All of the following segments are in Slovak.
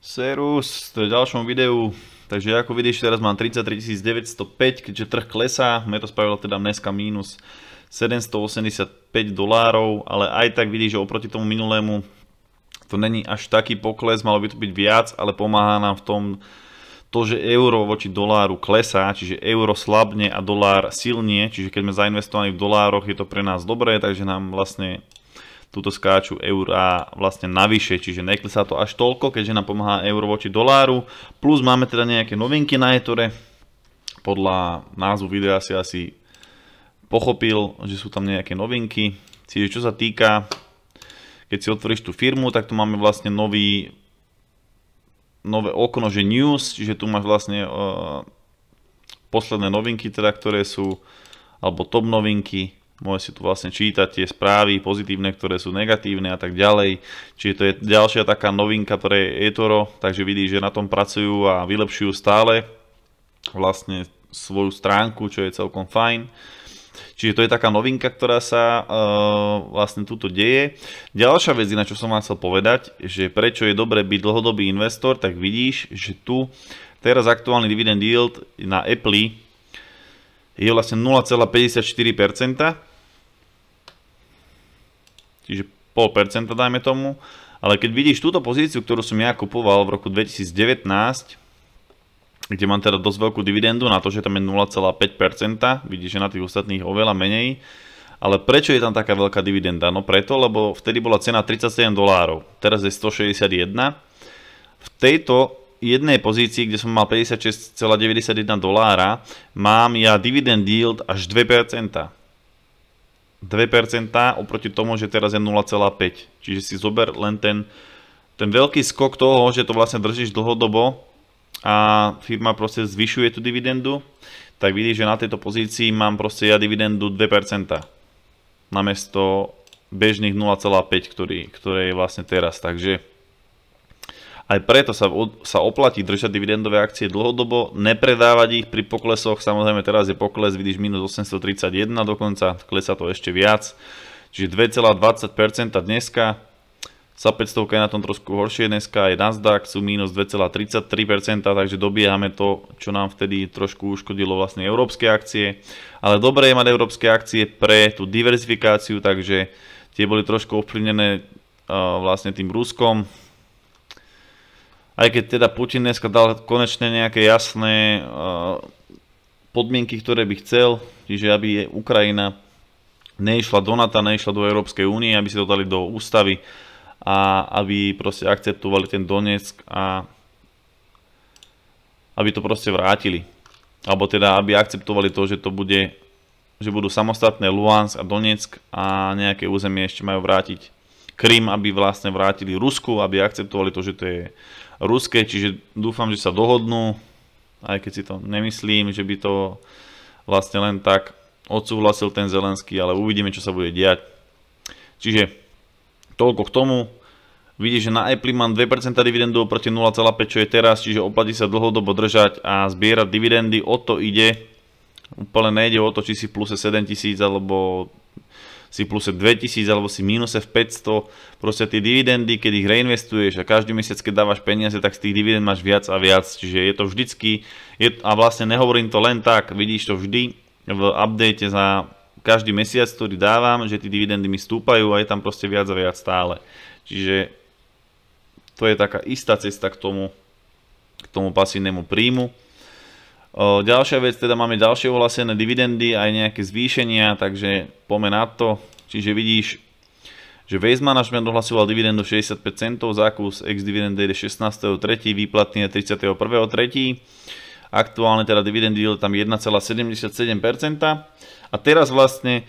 Serus, v ďalšom videu. Takže ako vidíš, teraz mám 33 905, keďže trh klesá. Mne to spravilo teda dneska mínus 785 dolárov, ale aj tak vidíš, že oproti tomu minulému to není až taký pokles, malo by to byť viac, ale pomáha nám v tom to, že euro voči doláru klesá, čiže euro slabne a dolár silnie, čiže keď sme zainvestovaní v dolároch, je to pre nás dobré, takže nám vlastne túto skáču eurá vlastne navyše, čiže neklesá to až toľko, keďže nám pomáha euro voči doláru, plus máme teda nejaké novinky na etore, e. podľa názvu videa si asi pochopil, že sú tam nejaké novinky, čiže čo sa týka, keď si otvoríš tú firmu, tak tu máme vlastne nový nové okno, že news, čiže tu máš vlastne uh, posledné novinky, teda, ktoré sú, alebo top novinky, Môžete si tu vlastne čítať tie správy pozitívne, ktoré sú negatívne a tak ďalej. Čiže to je ďalšia taká novinka pre eToro, takže vidí, že na tom pracujú a vylepšujú stále vlastne svoju stránku, čo je celkom fajn. Čiže to je taká novinka, ktorá sa uh, vlastne tuto deje. Ďalšia vec, na čo som vám chcel povedať, že prečo je dobré byť dlhodobý investor, tak vidíš, že tu teraz aktuálny dividend yield na Apple je vlastne 0,54%, čiže pol percenta dajme tomu. Ale keď vidíš túto pozíciu, ktorú som ja kupoval v roku 2019, kde mám teda dosť veľkú dividendu na to, že tam je 0,5%, vidíš, že na tých ostatných oveľa menej, ale prečo je tam taká veľká dividenda? No preto, lebo vtedy bola cena 37 dolárov, teraz je 161. V tejto jednej pozícii, kde som mal 56,91 dolára, mám ja dividend yield až 2%. 2% oproti tomu, že teraz je 0,5. Čiže si zober len ten, ten veľký skok toho, že to vlastne držíš dlhodobo a firma proste zvyšuje tú dividendu, tak vidíš, že na tejto pozícii mám proste ja dividendu 2% namiesto bežných 0,5, ktoré je vlastne teraz. Takže aj preto sa, sa oplatí držať dividendové akcie dlhodobo, nepredávať ich pri poklesoch. Samozrejme teraz je pokles, vidíš, minus 831 dokonca, klesá to ešte viac. Čiže 2,20% dneska, sa 500 je na tom trošku horšie, dneska je Nasdaq, sú minus 2,33%, takže dobiehame to, čo nám vtedy trošku uškodilo vlastne európske akcie. Ale dobré je mať európske akcie pre tú diverzifikáciu, takže tie boli trošku ovplyvnené vlastne tým Ruskom, aj keď teda Putin dneska dal konečne nejaké jasné eh, podmienky, ktoré by chcel, čiže aby Ukrajina neišla do NATO, neišla do Európskej únie, aby si to dali do ústavy a aby proste akceptovali ten Donetsk a aby to proste vrátili. Alebo teda, aby akceptovali to, že to bude, že budú samostatné Luhansk a Donetsk a nejaké územie ešte majú vrátiť Krym, aby vlastne vrátili Rusku, aby akceptovali to, že to je ruskej, čiže dúfam, že sa dohodnú, aj keď si to nemyslím, že by to vlastne len tak odsúhlasil ten Zelenský, ale uvidíme, čo sa bude diať. Čiže toľko k tomu. Vidíš, že na Apple mám 2% dividendov proti 0,5, čo je teraz, čiže oplatí sa dlhodobo držať a zbierať dividendy. O to ide. Úplne nejde o to, či si v pluse 7000 alebo si pluse 2000 alebo si mínuse v 500. Proste tie dividendy, keď ich reinvestuješ a každý mesiac, keď dávaš peniaze, tak z tých dividend máš viac a viac. Čiže je to vždycky, je, a vlastne nehovorím to len tak, vidíš to vždy v update za každý mesiac, ktorý dávam, že tie dividendy mi stúpajú a je tam proste viac a viac stále. Čiže to je taká istá cesta k tomu, k tomu pasívnemu príjmu ďalšia vec, teda máme ďalšie ohlasené dividendy, aj nejaké zvýšenia, takže poďme na to. Čiže vidíš, že Waste Management ohlasoval dividendu 65 centov, zákus ex-dividend je 16.3., výplatný je 31.3. Aktuálne teda dividend je tam 1,77%. A teraz vlastne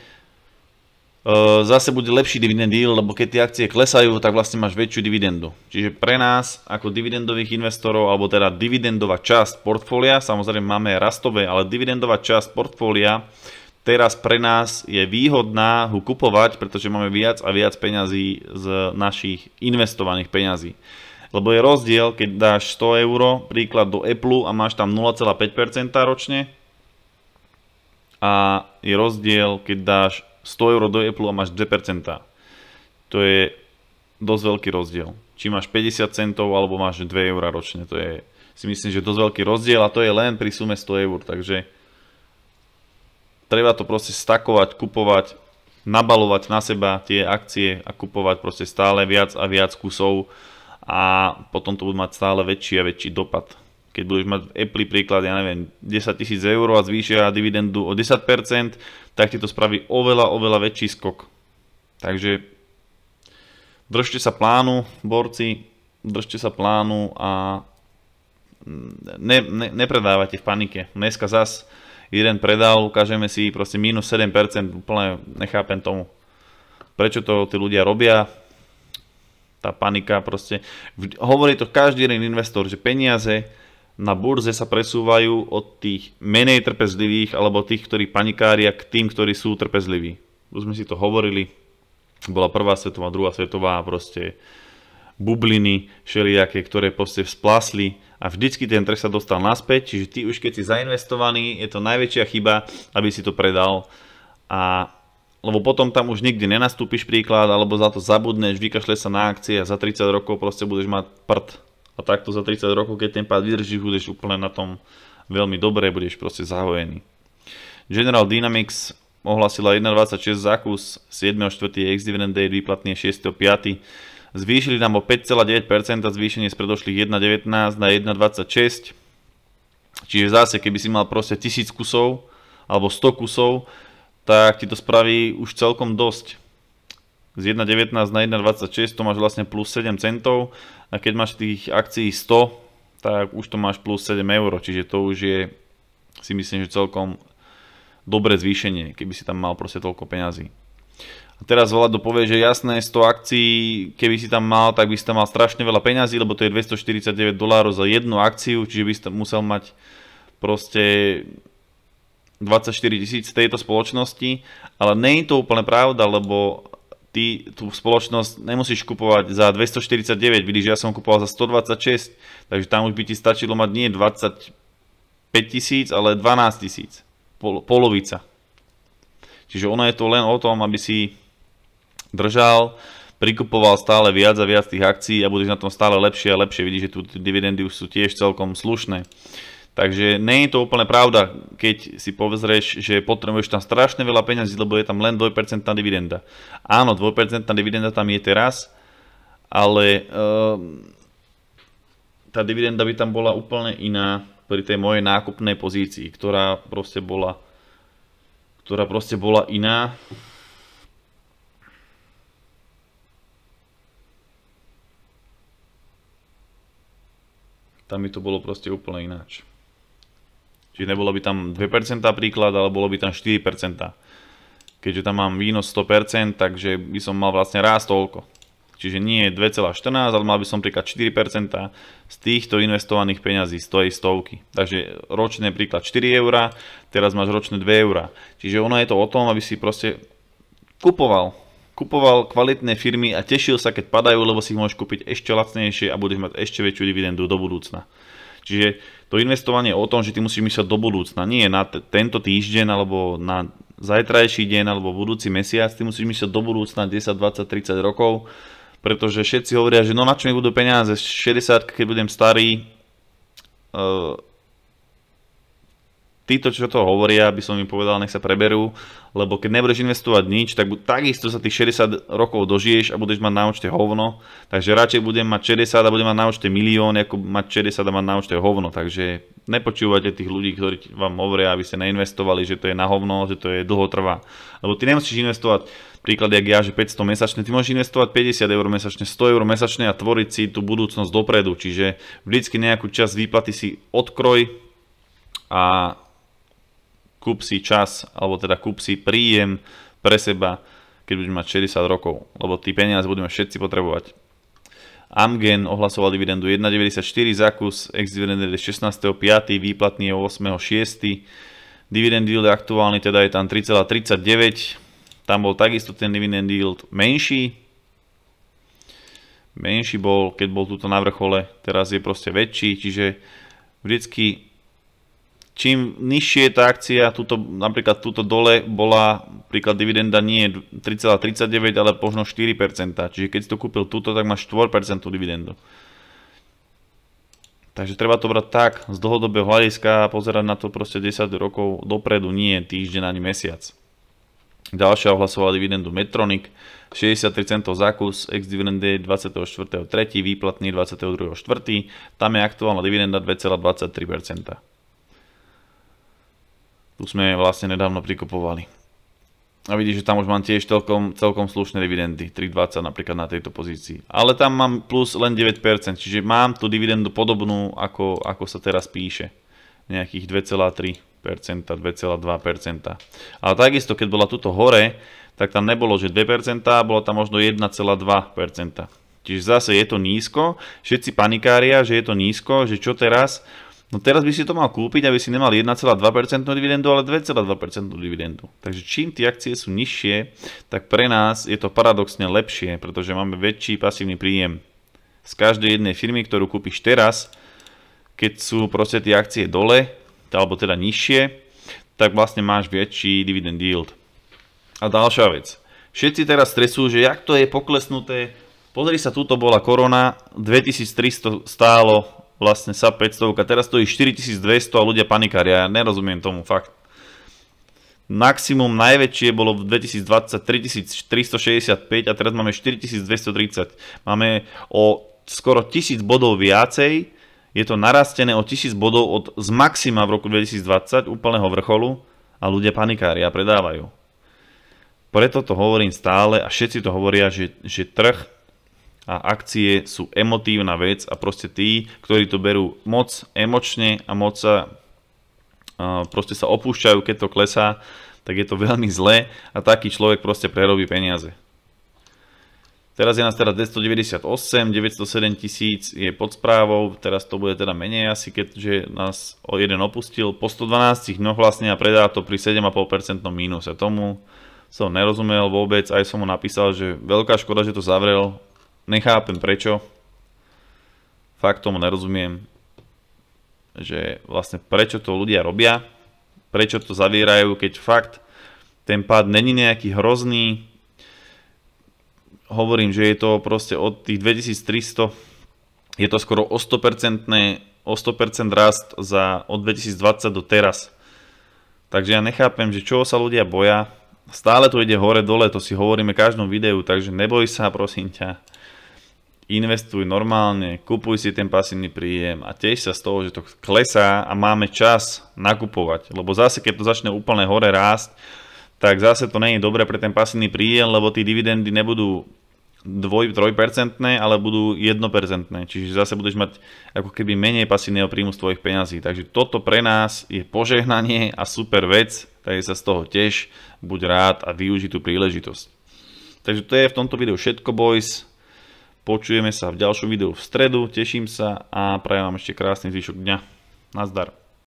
Eh, zase bude lepší dividend yield, lebo keď tie akcie klesajú, tak vlastne máš väčšiu dividendu. Čiže pre nás ako dividendových investorov, alebo teda dividendová časť portfólia, samozrejme máme rastové, ale dividendová časť portfólia teraz pre nás je výhodná ho kupovať, pretože máme viac a viac peňazí z našich investovaných peňazí. Lebo je rozdiel, keď dáš 100 euro príklad do Apple a máš tam 0,5% ročne a je rozdiel, keď dáš 100 eur do Apple a máš 2%. To je dosť veľký rozdiel. Či máš 50 centov alebo máš 2 eur ročne, to je si myslím, že dosť veľký rozdiel a to je len pri sume 100 eur, takže treba to proste stakovať, kupovať, nabalovať na seba tie akcie a kupovať proste stále viac a viac kusov a potom to bude mať stále väčší a väčší dopad keď budeš mať Apple príklad, ja neviem, 10 tisíc eur a zvýšia dividendu o 10%, tak ti to spraví oveľa, oveľa väčší skok. Takže držte sa plánu, borci, držte sa plánu a ne, ne, v panike. Dneska zas jeden predal, ukážeme si proste minus 7%, úplne nechápem tomu. Prečo to tí ľudia robia, tá panika proste, hovorí to každý jeden investor, že peniaze na burze sa presúvajú od tých menej trpezlivých alebo tých, ktorí panikária k tým, ktorí sú trpezliví. Už sme si to hovorili, bola prvá svetová, druhá svetová a proste bubliny všelijaké, ktoré proste vzplasli a vždycky ten trh sa dostal naspäť, čiže ty už keď si zainvestovaný, je to najväčšia chyba, aby si to predal a lebo potom tam už nikdy nenastúpiš príklad, alebo za to zabudneš, vykašle sa na akcie a za 30 rokov proste budeš mať prd a takto za 30 rokov, keď ten pád vydrží, budeš úplne na tom veľmi dobre, budeš proste zahojený. General Dynamics ohlasila 1,26 zákus 7.4. ex-dividend date výplatný 6.5. Zvýšili nám o 5,9% zvýšenie z predošlých 1,19 na 1,26. Čiže zase, keby si mal proste 1000 kusov alebo 100 kusov, tak ti to spraví už celkom dosť z 1,19 na 1,26 to máš vlastne plus 7 centov a keď máš tých akcií 100, tak už to máš plus 7 euro, čiže to už je si myslím, že celkom dobré zvýšenie, keby si tam mal proste toľko peňazí. A teraz Vlado povie, že jasné, 100 akcií, keby si tam mal, tak by si tam mal strašne veľa peňazí, lebo to je 249 dolárov za jednu akciu, čiže by si tam musel mať proste 24 tisíc z tejto spoločnosti, ale nie je to úplne pravda, lebo ty tú spoločnosť nemusíš kupovať za 249, vidíš, ja som kupoval za 126, takže tam už by ti stačilo mať nie 25 tisíc, ale 12 tisíc, pol, polovica. Čiže ono je to len o tom, aby si držal, prikupoval stále viac a viac tých akcií a budeš na tom stále lepšie a lepšie. Vidíš, že tu dividendy už sú tiež celkom slušné. Takže nie je to úplne pravda, keď si povzrieš, že potrebuješ tam strašne veľa peňazí, lebo je tam len 2% dividenda. Áno, 2% dividenda tam je teraz, ale um, tá dividenda by tam bola úplne iná pri tej mojej nákupnej pozícii, ktorá proste bola, ktorá proste bola iná. Tam by to bolo proste úplne ináč. Čiže nebolo by tam 2% príklad, ale bolo by tam 4%. Keďže tam mám výnos 100%, takže by som mal vlastne raz toľko. Čiže nie 2,14, ale mal by som príklad 4% z týchto investovaných peňazí z tej stovky. Takže ročné príklad 4 eur, teraz máš ročné 2 eur. Čiže ono je to o tom, aby si proste kupoval kupoval kvalitné firmy a tešil sa, keď padajú, lebo si ich môžeš kúpiť ešte lacnejšie a budeš mať ešte väčšiu dividendu do budúcna. Čiže to investovanie je o tom, že ty musíš mysleť do budúcna, nie na t- tento týždeň alebo na zajtrajší deň alebo budúci mesiac, ty musíš mysleť do budúcna 10, 20, 30 rokov, pretože všetci hovoria, že no na čo mi budú peniaze, 60 keď budem starý, uh, títo, čo to hovoria, by som im povedal, nech sa preberú, lebo keď nebudeš investovať nič, tak takisto sa tých 60 rokov dožiješ a budeš mať na účte hovno, takže radšej budem mať 60 a budem mať na účte milión, ako mať 60 a mať na účte hovno, takže nepočúvate tých ľudí, ktorí vám hovoria, aby ste neinvestovali, že to je na hovno, že to je dlho trvá, lebo ty nemusíš investovať príklad, jak ja, že 500 mesačne, ty môžeš investovať 50 eur mesačne, 100 eur mesačne a tvoriť si tú budúcnosť dopredu, čiže vždycky nejakú časť výplaty si odkroj a kúp si čas, alebo teda kúp si príjem pre seba, keď budeš mať 60 rokov, lebo tí peniaze budeme všetci potrebovať. Amgen ohlasoval dividendu 1,94 za kus, ex-dividend je 16.5., výplatný je 8.6., dividend yield aktuálny teda je tam 3,39, tam bol takisto ten dividend yield menší, menší bol, keď bol tuto na vrchole, teraz je proste väčší, čiže vždycky Čím nižšie je tá akcia, túto, napríklad túto dole bola, príklad dividenda nie je 3,39, ale možno 4%. Čiže keď si to kúpil túto, tak máš 4% dividendu. Takže treba to brať tak z dlhodobého hľadiska a pozerať na to proste 10 rokov dopredu, nie týždeň ani mesiac. Ďalšia ohlasovala dividendu Metronic, 63 centov za kus, ex dividendy 24.3., výplatný 22.4., tam je aktuálna dividenda 2,23%. Tu sme vlastne nedávno prikopovali. A vidíš, že tam už mám tiež celkom, celkom slušné dividendy, 3,20 napríklad na tejto pozícii. Ale tam mám plus len 9%, čiže mám tú dividendu podobnú, ako, ako sa teraz píše. Nejakých 2,3%, 2,2%. Ale takisto, keď bola tuto hore, tak tam nebolo, že 2%, bolo tam možno 1,2%. Čiže zase je to nízko, všetci panikária, že je to nízko, že čo teraz No teraz by si to mal kúpiť, aby si nemal 1,2% dividendu, ale 2,2% dividendu. Takže čím tie akcie sú nižšie, tak pre nás je to paradoxne lepšie, pretože máme väčší pasívny príjem. Z každej jednej firmy, ktorú kúpiš teraz, keď sú proste tie akcie dole, alebo teda nižšie, tak vlastne máš väčší dividend yield. A ďalšia vec. Všetci teraz stresujú, že jak to je poklesnuté. Pozri sa, tuto bola korona, 2300 stálo vlastne sa 500, teraz stojí 4200 a ľudia panikária, ja nerozumiem tomu, fakt. Maximum najväčšie bolo v 2020 3365 a teraz máme 4230. Máme o skoro 1000 bodov viacej, je to narastené o 1000 bodov od z maxima v roku 2020, úplného vrcholu a ľudia panikária, predávajú. Preto to hovorím stále a všetci to hovoria, že, že trh a akcie sú emotívna vec a proste tí, ktorí to berú moc emočne a moc sa, proste sa opúšťajú, keď to klesá, tak je to veľmi zlé a taký človek proste prerobí peniaze. Teraz je nás teda 298, 907 tisíc je pod správou, teraz to bude teda menej asi, keďže nás o jeden opustil. Po 112 no vlastne a predá to pri 7,5% mínuse. Tomu som nerozumel vôbec, aj som mu napísal, že veľká škoda, že to zavrel, nechápem prečo. Fakt tomu nerozumiem, že vlastne prečo to ľudia robia, prečo to zavierajú, keď fakt ten pád není nejaký hrozný. Hovorím, že je to proste od tých 2300, je to skoro o 100%, o 100% rast za od 2020 do teraz. Takže ja nechápem, že čoho sa ľudia boja. Stále to ide hore dole, to si hovoríme v každom videu, takže neboj sa, prosím ťa investuj normálne, kupuj si ten pasívny príjem a tiež sa z toho, že to klesá a máme čas nakupovať. Lebo zase, keď to začne úplne hore rásť, tak zase to nie je dobré pre ten pasívny príjem, lebo tí dividendy nebudú 2-3%, ale budú 1%. Čiže zase budeš mať ako keby menej pasívneho príjmu z tvojich peňazí. Takže toto pre nás je požehnanie a super vec, takže sa z toho tiež buď rád a využi tú príležitosť. Takže to je v tomto videu všetko, boys. Počujeme sa v ďalšom videu v stredu, teším sa a prajem vám ešte krásny zvyšok dňa. Nazdar.